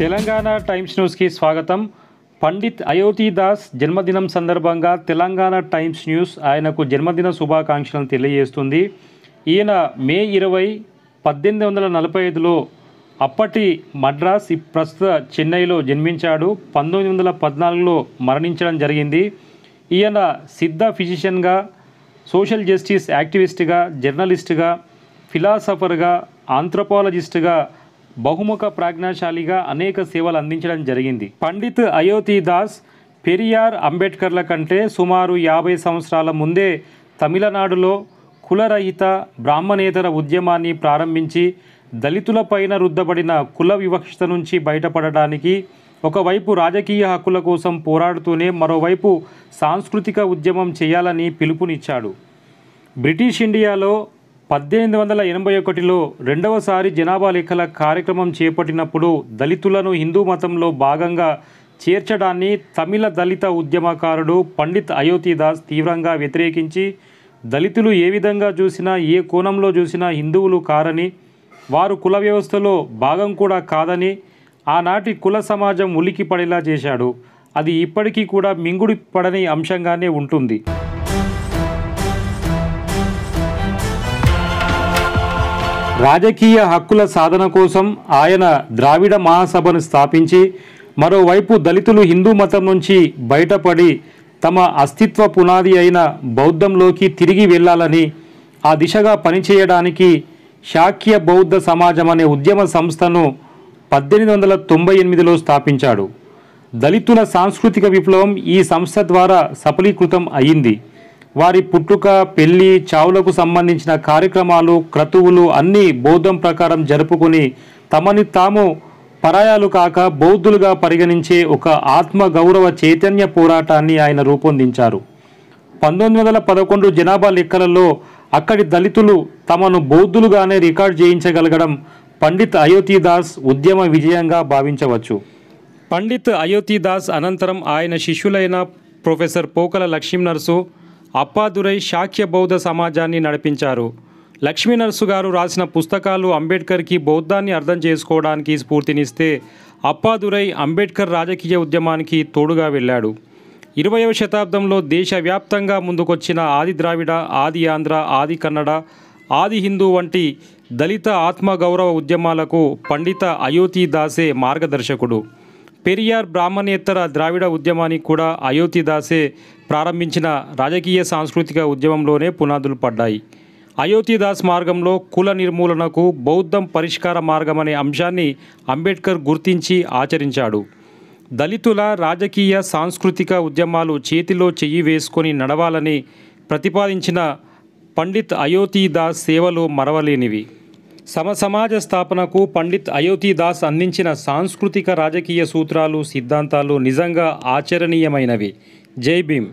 Telangana times న్యూస్కి స్వాగతం పండిత్ దాస్ జన్మదినం సందర్భంగా తెలంగాణ టైమ్స్ న్యూస్ ఆయనకు జన్మదిన శుభాకాంక్షలను తెలియజేస్తుంది ఈయన మే ఇరవై పద్దెనిమిది వందల నలభై ఐదులో అప్పటి మద్రాస్ ప్రస్తుత చెన్నైలో జన్మించాడు పంతొమ్మిది వందల పద్నాలుగులో మరణించడం జరిగింది ఈయన సిద్ధ ఫిజిషియన్గా సోషల్ జస్టిస్ యాక్టివిస్ట్గా జర్నలిస్ట్గా ఫిలాసఫర్గా ఆంథ్రపాలజిస్ట్గా బహుముఖ ప్రాజ్ఞాశాలిగా అనేక సేవలు అందించడం జరిగింది పండిత్ అయోతి దాస్ పెరియార్ అంబేద్కర్ల కంటే సుమారు యాభై సంవత్సరాల ముందే తమిళనాడులో కులరహిత బ్రాహ్మణేతర ఉద్యమాన్ని ప్రారంభించి దళితులపైన రుద్దబడిన కుల వివక్షత నుంచి బయటపడడానికి ఒకవైపు రాజకీయ హక్కుల కోసం పోరాడుతూనే మరోవైపు సాంస్కృతిక ఉద్యమం చేయాలని పిలుపునిచ్చాడు బ్రిటిష్ ఇండియాలో పద్దెనిమిది వందల ఎనభై ఒకటిలో రెండవసారి జనాభా లెక్కల కార్యక్రమం చేపట్టినప్పుడు దళితులను హిందూ మతంలో భాగంగా చేర్చడాన్ని తమిళ దళిత ఉద్యమకారుడు పండిత్ అయోతిదాస్ తీవ్రంగా వ్యతిరేకించి దళితులు ఏ విధంగా చూసినా ఏ కోణంలో చూసినా హిందువులు కారని వారు కుల వ్యవస్థలో భాగం కూడా కాదని ఆనాటి కుల సమాజం ఉలికి పడేలా చేశాడు అది ఇప్పటికీ కూడా మింగుడి పడని అంశంగానే ఉంటుంది రాజకీయ హక్కుల సాధన కోసం ఆయన ద్రావిడ మహాసభను స్థాపించి మరోవైపు దళితులు హిందూ మతం నుంచి బయటపడి తమ అస్తిత్వ పునాది అయిన బౌద్ధంలోకి తిరిగి వెళ్ళాలని ఆ దిశగా పనిచేయడానికి శాఖ్య బౌద్ధ సమాజం అనే ఉద్యమ సంస్థను పద్దెనిమిది వందల తొంభై ఎనిమిదిలో స్థాపించాడు దళితుల సాంస్కృతిక విప్లవం ఈ సంస్థ ద్వారా సఫలీకృతం అయింది వారి పుట్టుక పెళ్లి చావులకు సంబంధించిన కార్యక్రమాలు క్రతువులు అన్నీ బౌద్ధం ప్రకారం జరుపుకొని తమని తాము పరాయాలు కాక బౌద్ధులుగా పరిగణించే ఒక ఆత్మ గౌరవ చైతన్య పోరాటాన్ని ఆయన రూపొందించారు పంతొమ్మిది వందల పదకొండు జనాభా లెక్కలలో అక్కడి దళితులు తమను బౌద్ధులుగానే రికార్డ్ చేయించగలగడం పండిత్ అయోతిదాస్ ఉద్యమ విజయంగా భావించవచ్చు పండిత్ అయోతిదాస్ అనంతరం ఆయన శిష్యులైన ప్రొఫెసర్ పోకల లక్ష్మీనరసు అప్పాదురై శాఖ్య బౌద్ధ సమాజాన్ని నడిపించారు లక్ష్మీ నర్సు గారు రాసిన పుస్తకాలు అంబేద్కర్కి బౌద్ధాన్ని అర్థం చేసుకోవడానికి స్ఫూర్తినిస్తే అప్పాదురై అంబేద్కర్ రాజకీయ ఉద్యమానికి తోడుగా వెళ్ళాడు ఇరవయవ శతాబ్దంలో దేశవ్యాప్తంగా ముందుకొచ్చిన ఆది ద్రావిడ ఆది ఆంధ్ర ఆది కన్నడ ఆది హిందూ వంటి దళిత ఆత్మగౌరవ ఉద్యమాలకు పండిత అయోతి దాసే మార్గదర్శకుడు పెరియార్ బ్రాహ్మణేతర ద్రావిడ ఉద్యమానికి కూడా దాసే ప్రారంభించిన రాజకీయ సాంస్కృతిక ఉద్యమంలోనే పునాదులు పడ్డాయి దాస్ మార్గంలో కుల నిర్మూలనకు బౌద్ధం పరిష్కార మార్గం అనే అంశాన్ని అంబేద్కర్ గుర్తించి ఆచరించాడు దళితుల రాజకీయ సాంస్కృతిక ఉద్యమాలు చేతిలో చెయ్యి వేసుకొని నడవాలని ప్రతిపాదించిన పండిత్ దాస్ సేవలు మరవలేనివి సమసమాజ స్థాపనకు పండిత్ దాస్ అందించిన సాంస్కృతిక రాజకీయ సూత్రాలు సిద్ధాంతాలు నిజంగా ఆచరణీయమైనవి జై భీమ్